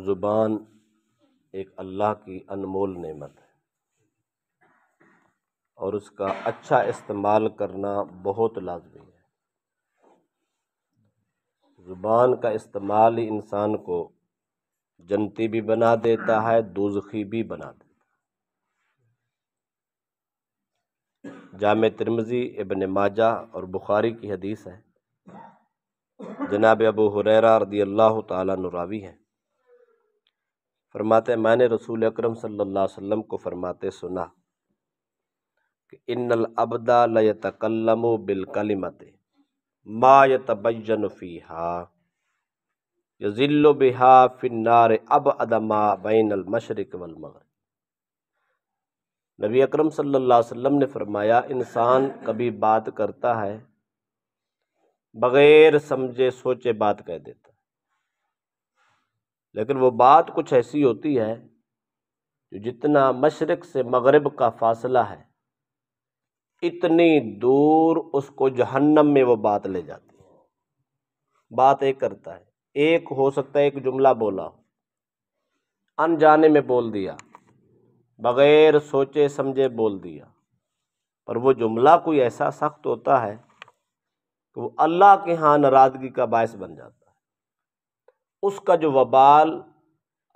ज़ुबान एक अल्लाह की अनमोल नेमत है और उसका अच्छा इस्तेमाल करना बहुत लाजमी है ज़ुबान का इस्तेमाल ही इंसान को जन्नती भी बना देता है दोजखी भी बना देता है जाम तिरमजी इबन माजा और बुखारी की हदीस है जनाब अबू हुररा रदी अल्लाह ताली हैं फरमाते मैंने रसूल अकरम सल्लल्लाहु अलैहि वसल्लम को फरमाते सुना कि इन्नल अबदा लयतकल्लम बिलकलिमत मा यतबयन फ़ीहा यजिल्लो बिहा फिन्नार अब अदमा बैन मशरक वलमगर नबी अकरम सल्लल्लाहु अलैहि वसल्लम ने फरमाया इंसान कभी बात करता है बग़ैर समझे सोचे बात कह देता लेकिन वो बात कुछ ऐसी होती है जो जितना मशरक़ से मगरब का फासला है इतनी दूर उसको जहन्नम में वो बात ले जाती है बात एक करता है एक हो सकता है एक जुमला बोला हो अनजाने में बोल दिया बग़ैर सोचे समझे बोल दिया पर वो जुमला कोई ऐसा सख्त होता है कि वो अल्लाह के यहाँ नाराज़गी का बायस बन जाता है उसका जो वबाल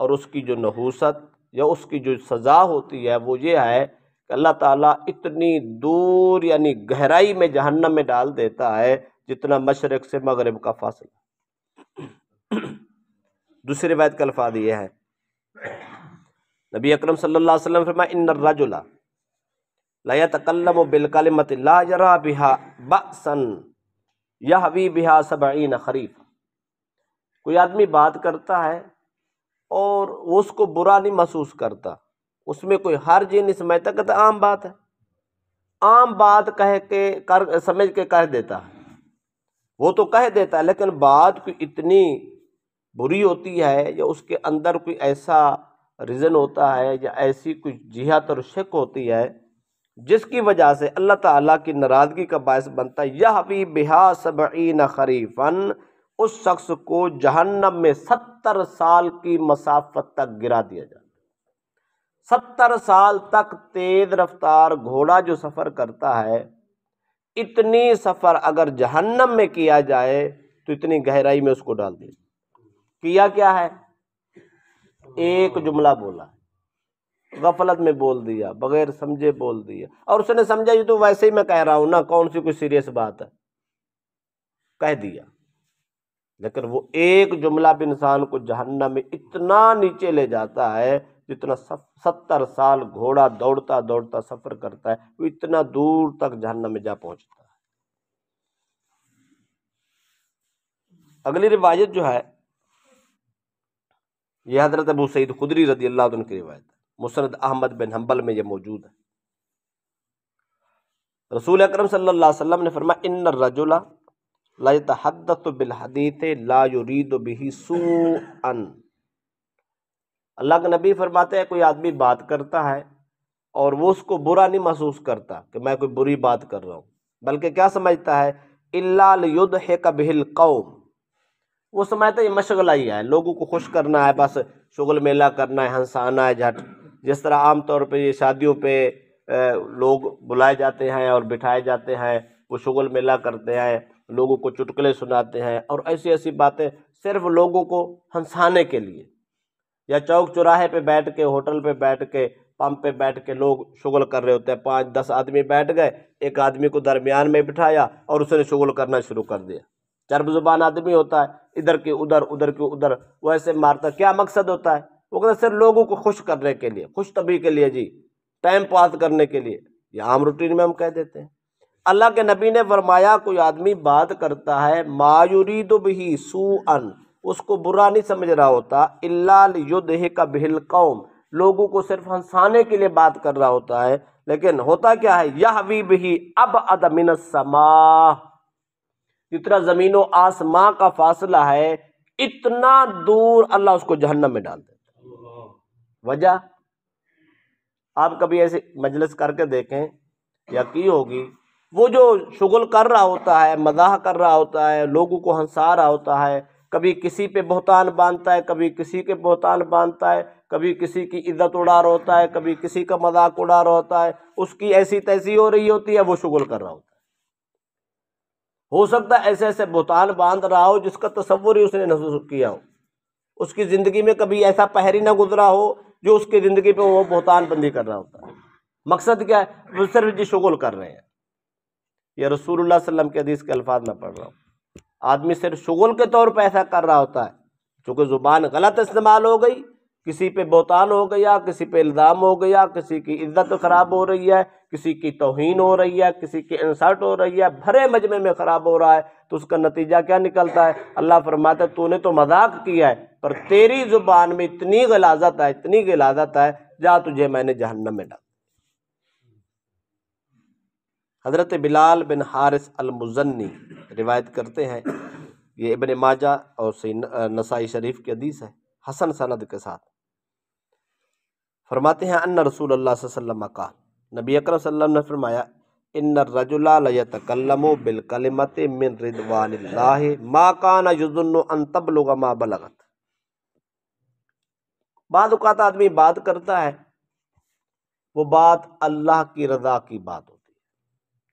और उसकी जो नहूसत या उसकी जो सज़ा होती है वो ये है कि अल्लाह ताला इतनी दूर यानी गहराई में जहन्नम में डाल देता है जितना मशरक़ से मगरब का फासला दूसरी वायद का अल्फाज ये है नबी अकरम सल्लल्लाहु अलैहि वसल्लम फरमा इन रजुला लया तकल्लम बिलकलमत ला बिहा बसन यह बिहा सबईन खरीफ़ कोई आदमी बात करता है और उसको बुरा नहीं महसूस करता उसमें कोई हर जी नहीं समझता कहते तो आम बात है आम बात कह के कर समझ के कह देता है वो तो कह देता है लेकिन बात कोई इतनी बुरी होती है या उसके अंदर कोई ऐसा रीज़न होता है या ऐसी कुछ जिहत और शक होती है जिसकी वजह से अल्लाह ताला की नाराज़गी का बायस बनता है यह भी बिहा सबईन खरीफन उस शख्स को जहन्नम में सत्तर साल की मसाफत तक गिरा दिया जाता सत्तर साल तक तेज रफ्तार घोड़ा जो सफ़र करता है इतनी सफ़र अगर जहन्नम में किया जाए तो इतनी गहराई में उसको डाल दिया किया क्या है एक जुमला बोला गफलत में बोल दिया बगैर समझे बोल दिया और उसने समझा ये तो वैसे ही मैं कह रहा हूं ना कौन सी कोई सीरियस बात है कह दिया लेकिन वो एक जुमला भी इंसान को जहन्ना में इतना नीचे ले जाता है जितना सत्तर साल घोड़ा दौड़ता दौड़ता सफ़र करता है वो इतना दूर तक जहन्ना में जा पहुंचता है अगली रिवायत जो है यह हजरत अबू सईद खुदरी रदी अल्लाह की रिवायत है मुसरद अहमद बिन हम्बल में यह मौजूद है रसूल अक्रम सल्लल्लाहु ने फरमा इन रजुला लहदत बिलहदीत लायुरीद सू अन अल्लाह के नबी फरमाते हैं कोई आदमी बात करता है और वो उसको बुरा नहीं महसूस करता कि मैं कोई बुरी बात कर रहा हूँ बल्कि क्या समझता है इलायुद है कबिल कौम वो समझता है ये मशगला ही है लोगों को खुश करना है बस शुगल मेला करना है हंसाना है झट जिस तरह आम तौर पर ये शादियों पे लोग बुलाए जाते हैं और बिठाए जाते हैं वो शुगल मेला करते हैं लोगों को चुटकुले सुनाते हैं और ऐसी ऐसी बातें सिर्फ लोगों को हंसाने के लिए या चौक चौराहे पे बैठ के होटल पे बैठ के पंप पे बैठ के लोग शुगल कर रहे होते हैं पाँच दस आदमी बैठ गए एक आदमी को दरमियान में बिठाया और उसने शुगल करना शुरू कर दिया चर्ब जुबान आदमी होता है इधर के उधर उधर के उधर वो ऐसे मारता क्या मकसद होता है वो कहते सिर्फ लोगों को खुश करने के लिए खुश तभी के लिए जी टाइम पास करने के लिए ये आम रूटीन में हम कह देते हैं अल्लाह के नबी ने फरमाया कोई आदमी बात करता है मायूरी तो भी अन उसको बुरा नहीं समझ रहा होता युद्ध का बिहल कौम लोगों को सिर्फ हंसाने के लिए बात कर रहा होता है लेकिन होता क्या है यह भी भी अब अदमिन समा जितना ज़मीन व आसमां का फासला है इतना दूर अल्लाह उसको जहन्नम में डाल देता वजह आप कभी ऐसे मजलिस करके देखें या की होगी वो जो शुगल कर रहा होता है मजाक कर रहा होता है लोगों को हंसा रहा होता है कभी किसी पे बहतान बांधता है कभी किसी के बहतान बांधता है कभी किसी की इज्जत उड़ा रहा होता है कभी किसी का मजाक उड़ा रहा होता है उसकी ऐसी तैसी हो रही होती है वो शुगल कर रहा होता है हो सकता है ऐसे ऐसे बहतान बांध रहा हो जिसका तस्वुर ही उसने महसूस किया हो उसकी ज़िंदगी में कभी ऐसा पहरी ना गुजरा हो जो उसकी ज़िंदगी पर वो बहतान बंदी कर रहा होता है मकसद क्या है वो सिर्फ जी शुगल कर रहे हैं ये रसूलुल्लाह वसल्लम के हदीस के अल्फाज में पढ़ रहा हूँ आदमी सिर्फ शुगुल के तौर पर ऐसा कर रहा होता है चूँकि ज़ुबान गलत इस्तेमाल हो गई किसी पे बोतान हो गया किसी पे इल्ज़ाम हो गया किसी की इज्जत ख़राब हो रही है किसी की तोहन हो रही है किसी की इंसल्ट हो रही है भरे मजमे में ख़राब हो रहा है तो उसका नतीजा क्या निकलता है अल्लाह फरमाता है तूने तो मजाक किया है पर तेरी ज़ुबान में इतनी गलाजत है इतनी गलाजत है जा तुझे मैंने जहन्नम में डाला हज़रत बिलाल बिन हारिस अल मुजन्नी रिवायत करते हैं ये इबन माजा और सही नसाई शरीफ की अदीस है हसन सनद के साथ फरमाते हैं अन्न रसूल अल्लाह वसम का नबी अकरम सल्लम ने फरमाया इन रजुलातकलम बिलकलमत मिन रिदवान मा काना युजुन अन तबलुगा मा बलगत बाद आदमी बात करता है वो बात अल्लाह की रज़ा की बात हो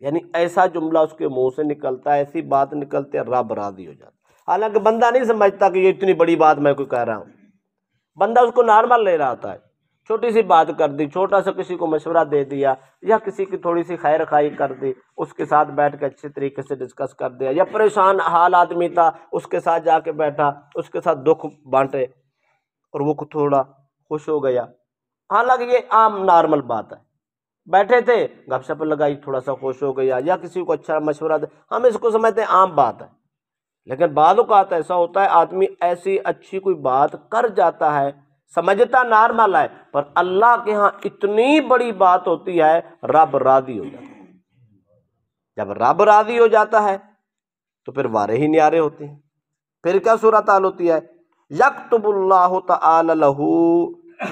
यानी ऐसा जुमला उसके मुंह से निकलता है ऐसी बात निकलते रब राजी हो जाता हालांकि बंदा नहीं समझता कि ये इतनी बड़ी बात मैं कोई कह रहा हूँ बंदा उसको नॉर्मल ले रहा था छोटी सी बात कर दी छोटा सा किसी को मशवरा दे दिया या किसी की थोड़ी सी खैर खाई कर दी उसके साथ बैठ के अच्छे तरीके से डिस्कस कर दिया या परेशान हाल आदमी था उसके साथ जाके बैठा उसके साथ दुख बांटे और वो थोड़ा खुश हो गया हालांकि ये आम नॉर्मल बात है बैठे थे गपशप लगाई थोड़ा सा खुश हो गया या किसी को अच्छा मशवरा दे हम इसको समझते हैं आम बात है लेकिन बाद ऐसा होता है आदमी ऐसी अच्छी कोई बात कर जाता है समझता नॉर्मल है पर अल्लाह के यहाँ इतनी बड़ी बात होती है रब राधी हो जाता है जब रब राधी हो जाता है तो फिर वारे ही न्यारे होते हैं फिर क्या सूरत आल होती है यक तहू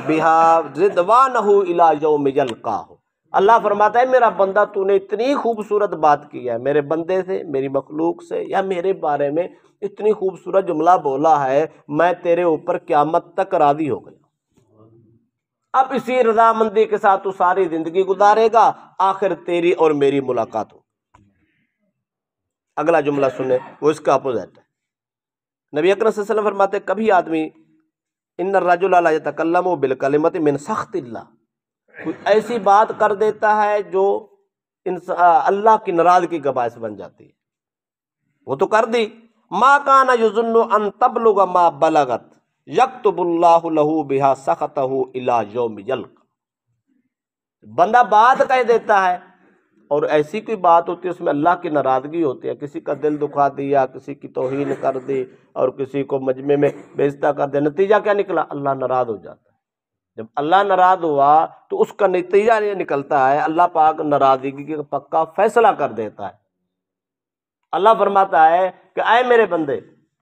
बिहा जिदवा नहू इला मिजल का हो अल्लाह फरमाता है मेरा बंदा तूने इतनी खूबसूरत बात की है मेरे बंदे से मेरी मखलूक से या मेरे बारे में इतनी खूबसूरत जुमला बोला है मैं तेरे ऊपर क्यामत तक राजी हो गया अब इसी रजामंदी के साथ तू सारी ज़िंदगी गुजारेगा आखिर तेरी और मेरी मुलाकात हो अगला जुमला सुने वो इसका अपोजिट है नबी अकरम वसल्लम फरमाते कभी आदमी इन रजुल तकल्लम बिलकलमत मिन सख्त कोई ऐसी बात कर देता है जो अल्लाह की नाराजगी का बायस बन जाती है वो तो कर दी माँ का तब तबलुग माँ बलगत यकतबुल्लाहू बिहा सखत इला योम बंदा बात कह देता है और ऐसी कोई बात होती है उसमें अल्लाह की नाराज़गी होती है किसी का दिल दुखा दिया किसी की तोहन कर दी और किसी को मजमे में बेजता कर दिया नतीजा क्या निकला अल्लाह नाराज़ हो जाता जब अल्लाह नाराज़ हुआ तो उसका नतीजा ये निकलता है अल्लाह पाक नाराज़गी का पक्का फैसला कर देता है अल्लाह फरमाता है कि आए मेरे बंदे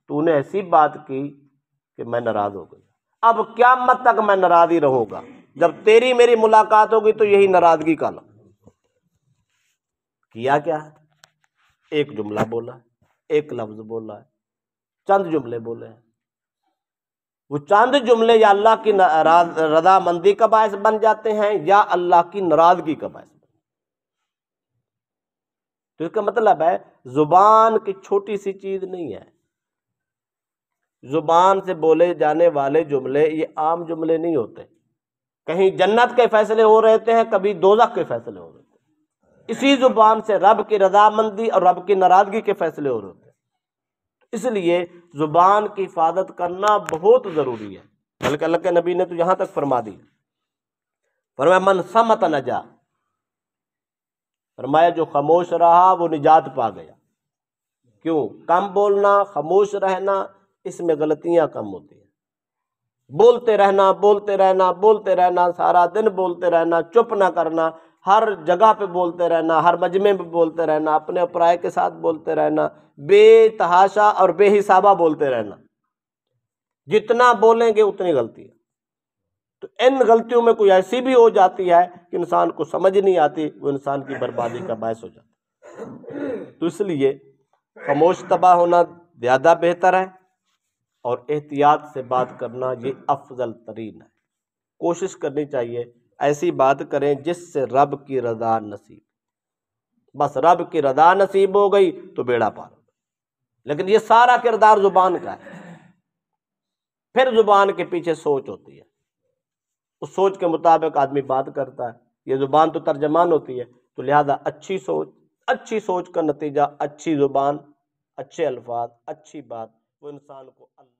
तूने ऐसी बात की कि मैं नाराज़ हो गई अब क्या मत तक मैं नाराज़ ही रहूँगा जब तेरी मेरी मुलाकात होगी तो यही नाराज़गी का लो किया क्या एक जुमला बोला एक लफ्ज़ बोला है चंद जुमले बोले हैं वो चांद जुमले या अल्लाह की रजामंदी का बायस बन जाते हैं या अल्लाह की नाराजगी का बायस बन तो इसका मतलब है जुबान की छोटी सी चीज नहीं है जुबान से बोले जाने वाले जुमले ये आम जुमले नहीं होते कहीं जन्नत के फैसले हो रहे हैं कभी दोजख के फैसले हो रहे थे इसी जुबान से रब की रजामंदी और रब की नाराजगी के फैसले हो रहे थे इसलिए ज़ुबान की हिफाजत करना बहुत ज़रूरी है बल्कि अल्लाह के नबी ने तो यहां तक फरमा दी फरमाया मन समत नजा फरमाया जो खामोश रहा वो निजात पा गया क्यों कम बोलना खामोश रहना इसमें गलतियां कम होती हैं बोलते रहना बोलते रहना बोलते रहना सारा दिन बोलते रहना चुप ना करना हर जगह पे बोलते रहना हर मजमे पे बोलते रहना अपने अपराय के साथ बोलते रहना बेतहाशा और बेहिसाबा बोलते रहना जितना बोलेंगे उतनी गलती है तो इन गलतियों में कोई ऐसी भी हो जाती है कि इंसान को समझ नहीं आती वो इंसान की बर्बादी का बायस हो जाता तो इसलिए खामोश तबाह होना ज़्यादा बेहतर है और एहतियात से बात करना ये अफजल तरीन है कोशिश करनी चाहिए ऐसी बात करें जिससे रब की रजा नसीब बस रब की रजा नसीब हो गई तो बेड़ा पार लेकिन ये सारा किरदार जुबान का है फिर जुबान के पीछे सोच होती है उस सोच के मुताबिक आदमी बात करता है ये जुबान तो तर्जमान होती है तो लिहाजा अच्छी सोच अच्छी सोच का नतीजा अच्छी जुबान अच्छे अल्फाज अच्छी बात वो इंसान को अल्लाह